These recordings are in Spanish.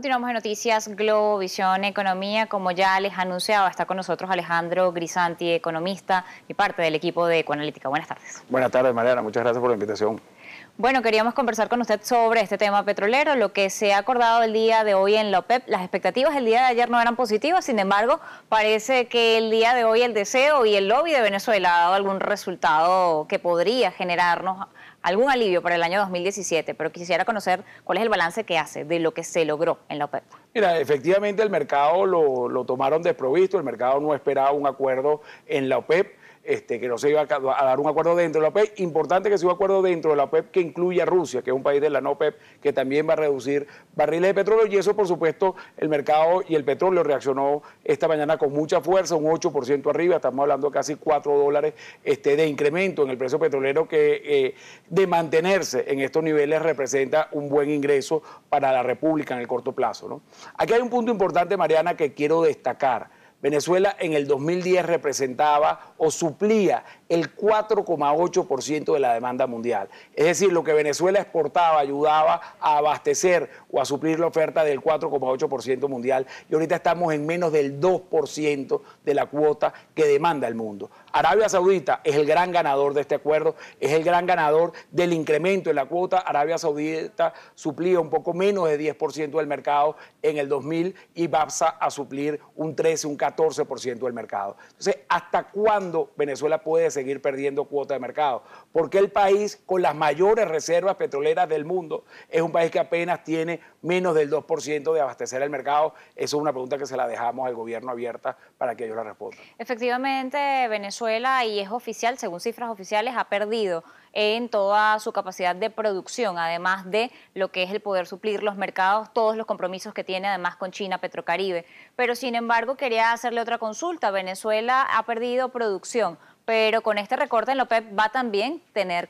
Continuamos en Noticias Globo, Visión Economía. Como ya les anunciaba, está con nosotros Alejandro Grisanti, economista y parte del equipo de Ecoanalítica. Buenas tardes. Buenas tardes, Mariana. Muchas gracias por la invitación. Bueno, queríamos conversar con usted sobre este tema petrolero, lo que se ha acordado el día de hoy en la OPEP. Las expectativas el día de ayer no eran positivas, sin embargo, parece que el día de hoy el deseo y el lobby de Venezuela ha dado algún resultado que podría generarnos algún alivio para el año 2017, pero quisiera conocer cuál es el balance que hace de lo que se logró en la OPEP. Mira, efectivamente el mercado lo, lo tomaron desprovisto, el mercado no esperaba un acuerdo en la OPEP este, que no se iba a, dar un acuerdo dentro de la OPEP. Importante que se un acuerdo dentro de la OPEP que incluya a Rusia, que es un país de la no OPEP, que también va a reducir barriles de petróleo. Y eso, por supuesto, el mercado y el petróleo reaccionó esta mañana con mucha fuerza, un 8% arriba. Estamos hablando de casi 4 dólares este, de incremento en el precio petrolero, que eh, de mantenerse en estos niveles representa un buen ingreso para la República en el corto plazo. Aquí hay un punto importante, Mariana, que quiero destacar Venezuela en el 2010 representaba o suplía el 4,8% de la demanda mundial. Es decir, lo que Venezuela exportaba ayudaba a abastecer o a suplir la oferta del 4,8% mundial y ahorita estamos en menos del 2% de la cuota que demanda el mundo. Arabia Saudita es el gran ganador de este acuerdo, es el gran ganador del incremento en la cuota. Arabia Saudita suplía un poco menos de 10% del mercado en el 2000 y va a suplir un 13, un 14% del mercado. Entonces, ¿hasta cuándo Venezuela puede ser seguir perdiendo cuota de mercado, porque el país con las mayores reservas petroleras del mundo es un país que apenas tiene menos del 2% de abastecer el mercado. Eso es una pregunta que se la dejamos al gobierno abierta para que ellos la respondan. Efectivamente, Venezuela, y es oficial, según cifras oficiales, ha perdido en toda su capacidad de producción, además de lo que es el poder suplir los mercados, todos los compromisos que tiene además con China, Petrocaribe. Pero sin embargo, quería hacerle otra consulta. Venezuela ha perdido producción, pero con este recorte en la OPEP va también tener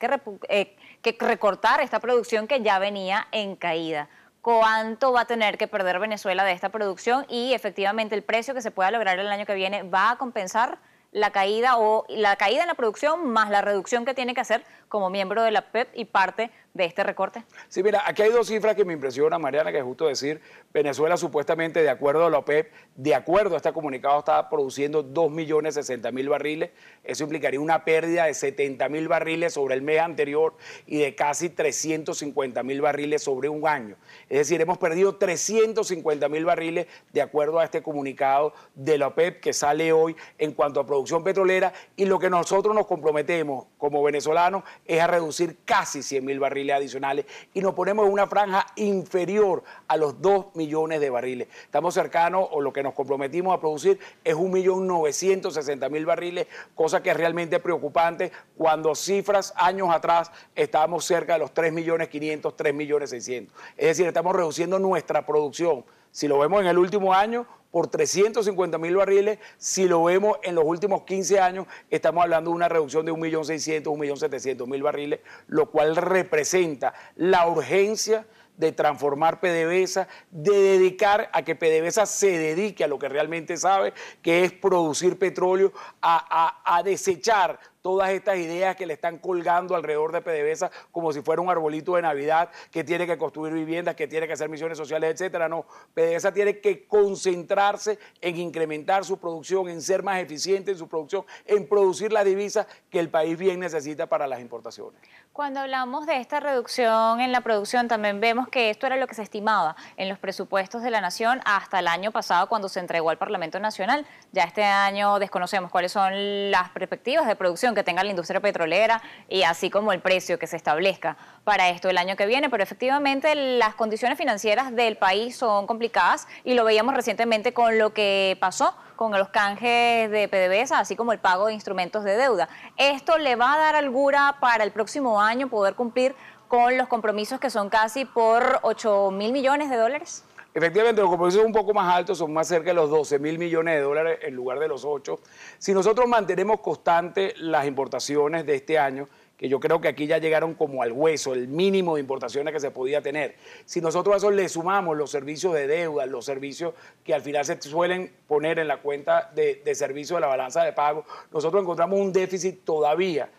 eh, que, recortar esta producción que ya venía en caída cuánto va a tener que perder Venezuela de esta producción y efectivamente el precio que se pueda lograr el año que viene va a compensar la caída o la caída en la producción más la reducción que tiene que hacer como miembro de la PEP y parte de este recorte? Sí, mira, aquí hay dos cifras que me impresionan, Mariana, que es justo decir, Venezuela supuestamente, de acuerdo a la OPEP, de acuerdo a este comunicado, está produciendo 2.060.000 barriles. Eso implicaría una pérdida de 70.000 barriles sobre el mes anterior y de casi 350.000 barriles sobre un año. Es decir, hemos perdido 350.000 barriles de acuerdo a este comunicado de la OPEP que sale hoy en cuanto a producción petrolera y lo que nosotros nos comprometemos como venezolanos es a reducir casi 100.000 barriles adicionales y nos ponemos en una franja inferior a los 2 millones de barriles. Estamos cercanos, o lo que nos comprometimos a producir es 1.960.000 barriles, cosa que es realmente preocupante cuando cifras años atrás estábamos cerca de los 3.500.000, 3.600.000. Es decir, estamos reduciendo nuestra producción. Si lo vemos en el último año, por 350 mil barriles. Si lo vemos en los últimos 15 años, estamos hablando de una reducción de 1.600.000, 1.700.000 barriles, lo cual representa la urgencia de transformar PDVSA, de dedicar a que PDVSA se dedique a lo que realmente sabe, que es producir petróleo, a, a, a desechar todas estas ideas que le están colgando alrededor de PDVSA como si fuera un arbolito de Navidad, que tiene que construir viviendas, que tiene que hacer misiones sociales, etcétera. No, PDVSA tiene que concentrarse en incrementar su producción, en ser más eficiente en su producción, en producir la divisas que el país bien necesita para las importaciones. Cuando hablamos de esta reducción en la producción, también vemos que esto era lo que se estimaba en los presupuestos de la Nación hasta el año pasado cuando se entregó al Parlamento Nacional. Ya este año desconocemos cuáles son las perspectivas de producción que tenga la industria petrolera y así como el precio que se establezca para esto el año que viene, pero efectivamente las condiciones financieras del país son complicadas y lo veíamos recientemente con lo que pasó con los canjes de PDVSA, así como el pago de instrumentos de deuda. ¿Esto le va a dar alguna para el próximo año poder cumplir con los compromisos que son casi por 8 mil millones de dólares? Efectivamente, los compromisos un poco más altos son más cerca de los 12 mil millones de dólares en lugar de los 8. Si nosotros mantenemos constante las importaciones de este año, que yo creo que aquí ya llegaron como al hueso, el mínimo de importaciones que se podía tener. Si nosotros a eso le sumamos los servicios de deuda, los servicios que al final se suelen poner en la cuenta de, de servicio de la balanza de pago, nosotros encontramos un déficit todavía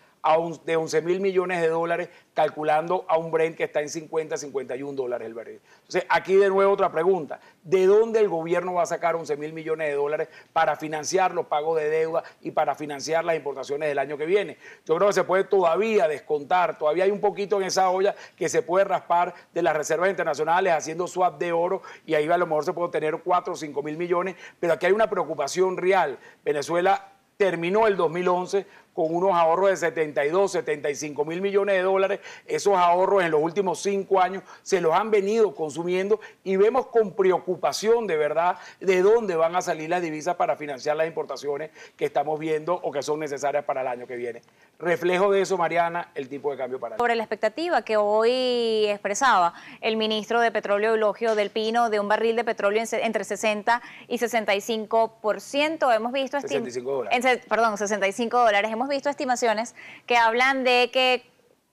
de 11 mil millones de dólares, calculando a un Brent que está en 50, 51 dólares el barril. Entonces, aquí de nuevo otra pregunta. ¿De dónde el gobierno va a sacar 11 mil millones de dólares para financiar los pagos de deuda y para financiar las importaciones del año que viene? Yo creo que se puede todavía descontar, todavía hay un poquito en esa olla que se puede raspar de las reservas internacionales haciendo swap de oro y ahí a lo mejor se puede tener 4 o 5 mil millones, pero aquí hay una preocupación real. Venezuela terminó el 2011 con unos ahorros de 72, 75 mil millones de dólares. Esos ahorros en los últimos cinco años se los han venido consumiendo y vemos con preocupación de verdad de dónde van a salir las divisas para financiar las importaciones que estamos viendo o que son necesarias para el año que viene. Reflejo de eso, Mariana, el tipo de cambio para. Sobre la expectativa que hoy expresaba el ministro de Petróleo Eulogio del Pino de un barril de petróleo entre 60 y 65 hemos visto 65 dólares. perdón, 65 dólares. Hemos hemos visto estimaciones que hablan de que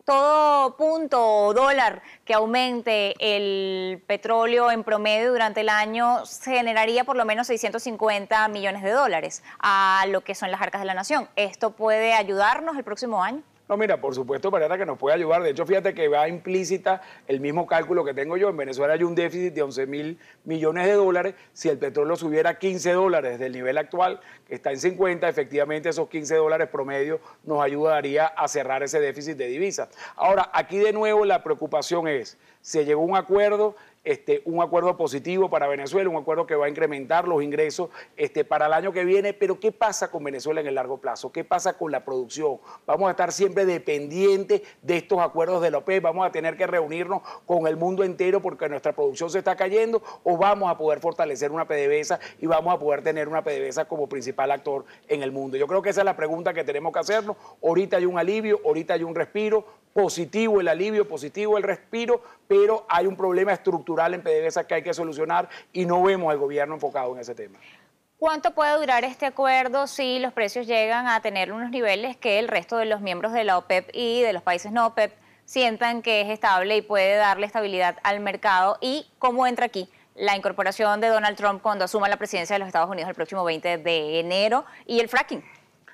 todo punto o dólar que aumente el petróleo en promedio durante el año generaría por lo menos 650 millones de dólares a lo que son las arcas de la nación. ¿Esto puede ayudarnos el próximo año? No, mira, por supuesto, Mariana, que nos puede ayudar. De hecho, fíjate que va implícita el mismo cálculo que tengo yo. En Venezuela hay un déficit de 11 mil millones de dólares. Si el petróleo subiera 15 dólares del nivel actual, que está en 50, efectivamente esos 15 dólares promedio nos ayudaría a cerrar ese déficit de divisas. Ahora, aquí de nuevo la preocupación es, se llegó a un acuerdo, este, un acuerdo positivo para Venezuela, un acuerdo que va a incrementar los ingresos este, para el año que viene, pero ¿qué pasa con Venezuela en el largo plazo? ¿Qué pasa con la producción? Vamos a estar siempre dependientes de estos acuerdos de la OPEP, vamos a tener que reunirnos con el mundo entero porque nuestra producción se está cayendo o vamos a poder fortalecer una PDVSA y vamos a poder tener una PDVSA como principal actor en el mundo. Yo creo que esa es la pregunta que tenemos que hacernos. Ahorita hay un alivio, ahorita hay un respiro, positivo el alivio, positivo el respiro, pero hay un problema estructural en PDVSA que hay que solucionar y no vemos al gobierno enfocado en ese tema. ¿Cuánto puede durar este acuerdo si los precios llegan a tener unos niveles que el resto de los miembros de la OPEP y de los países no OPEP sientan que es estable y puede darle estabilidad al mercado? ¿Y cómo entra aquí la incorporación de Donald Trump cuando asuma la presidencia de los Estados Unidos el próximo 20 de enero y el fracking?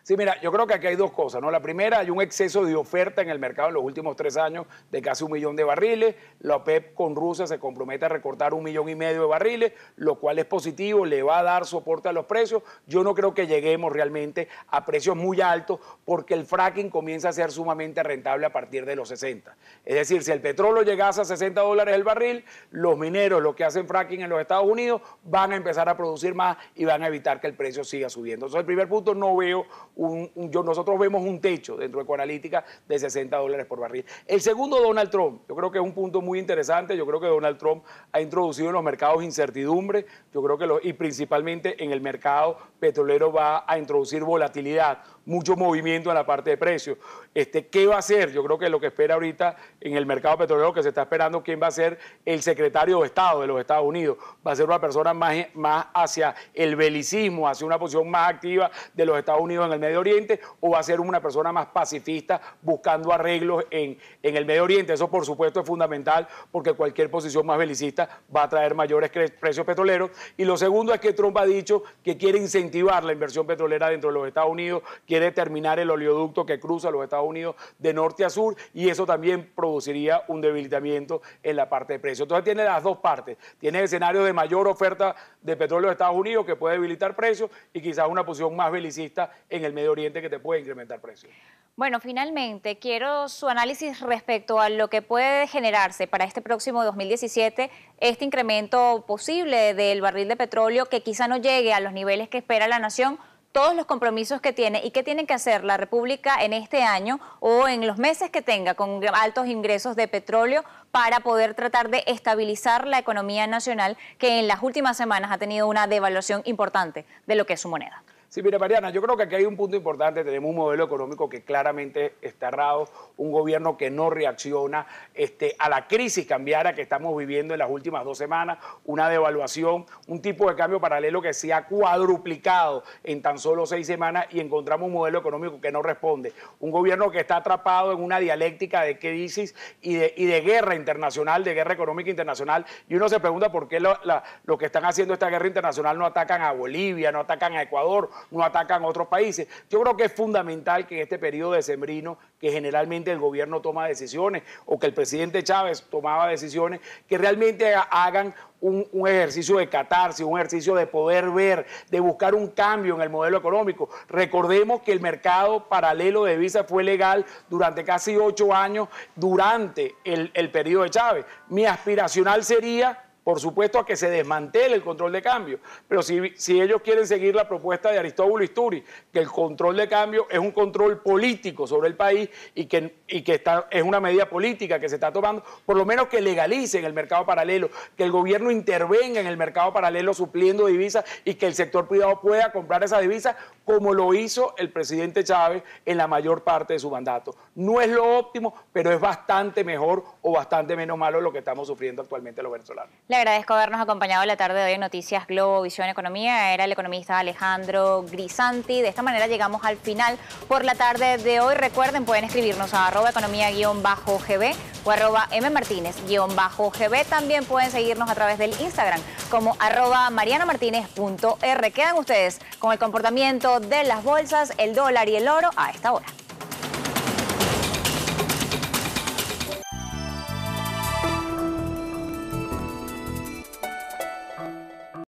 Sí, mira, yo creo que aquí hay dos cosas, ¿no? La primera, hay un exceso de oferta en el mercado en los últimos tres años de casi un millón de barriles. La OPEP con Rusia se compromete a recortar un millón y medio de barriles, lo cual es positivo, le va a dar soporte a los precios. Yo no creo que lleguemos realmente a precios muy altos porque el fracking comienza a ser sumamente rentable a partir de los 60. Es decir, si el petróleo llegase a 60 dólares el barril, los mineros, los que hacen fracking en los Estados Unidos, van a empezar a producir más y van a evitar que el precio siga subiendo. Entonces, el primer punto, no veo nosotros vemos un techo dentro de Ecoanalítica de 60 dólares por barril. El segundo, Donald Trump. Yo creo que es un punto muy interesante. Yo creo que Donald Trump ha introducido en los mercados incertidumbre. Yo creo que, lo, y principalmente en el mercado petrolero, va a introducir volatilidad, mucho movimiento en la parte de precios. Este, ¿Qué va a hacer? Yo creo que lo que espera ahorita en el mercado petrolero, que se está esperando quién va a ser el secretario de Estado de los Estados Unidos. Va a ser una persona más, más hacia el belicismo, hacia una posición más activa de los Estados Unidos en el Medio Oriente o va a ser una persona más pacifista buscando arreglos en, en el Medio Oriente. Eso por supuesto es fundamental porque cualquier posición más belicista va a traer mayores precios petroleros. Y lo segundo es que Trump ha dicho que quiere incentivar la inversión petrolera dentro de los Estados Unidos, quiere terminar el oleoducto que cruza los Estados Unidos de norte a sur y eso también produciría un debilitamiento en la parte de precios. Entonces tiene las dos partes. Tiene escenarios de mayor oferta de petróleo de Estados Unidos que puede debilitar precios y quizás una posición más belicista en el Medio Oriente que te puede incrementar precios. Bueno, finalmente, quiero su análisis respecto a lo que puede generarse para este próximo 2017, este incremento posible del barril de petróleo que quizá no llegue a los niveles que espera la nación, todos los compromisos que tiene y qué tiene que hacer la República en este año o en los meses que tenga con altos ingresos de petróleo para poder tratar de estabilizar la economía nacional que en las últimas semanas ha tenido una devaluación importante de lo que es su moneda. Sí, mire Mariana, yo creo que aquí hay un punto importante. Tenemos un modelo económico que claramente está errado, un gobierno que no reacciona este, a la crisis cambiaria que estamos viviendo en las últimas dos semanas, una devaluación, un tipo de cambio paralelo que se ha cuadruplicado en tan solo seis semanas y encontramos un modelo económico que no responde. Un gobierno que está atrapado en una dialéctica de crisis y de, y de guerra internacional, de guerra económica internacional. Y uno se pregunta por qué los que están haciendo esta guerra internacional no atacan a Bolivia, no atacan a Ecuador no atacan a otros países. Yo creo que es fundamental que en este periodo decembrino, que generalmente el gobierno toma decisiones o que el presidente Chávez tomaba decisiones, que realmente hagan un, ejercicio de catarsis, un ejercicio de poder ver, de buscar un cambio en el modelo económico. Recordemos que el mercado paralelo de visas fue legal durante casi ocho años durante el, el periodo de Chávez. Mi aspiracional sería por supuesto, a que se desmantele el control de cambio. Pero si, ellos quieren seguir la propuesta de Aristóbulo Isturi, que el control de cambio es un control político sobre el país y que, y que está, es una medida política que se está tomando, por lo menos que legalicen el mercado paralelo, que el gobierno intervenga en el mercado paralelo supliendo divisas y que el sector privado pueda comprar esas divisas como lo hizo el presidente Chávez en la mayor parte de su mandato. No es lo óptimo, pero es bastante mejor o bastante menos malo lo que estamos sufriendo actualmente los venezolanos. Le agradezco habernos acompañado la tarde de hoy Noticias Globo Visión Economía. Era el economista Alejandro Grisanti. De esta manera llegamos al final por la tarde de hoy. Recuerden, pueden escribirnos a arroba economía-gb o arroba mmartínez-gb. También pueden seguirnos a través del Instagram como arroba marianamartínez.r. Quedan ustedes con el comportamiento de las bolsas, el dólar y el oro a esta hora.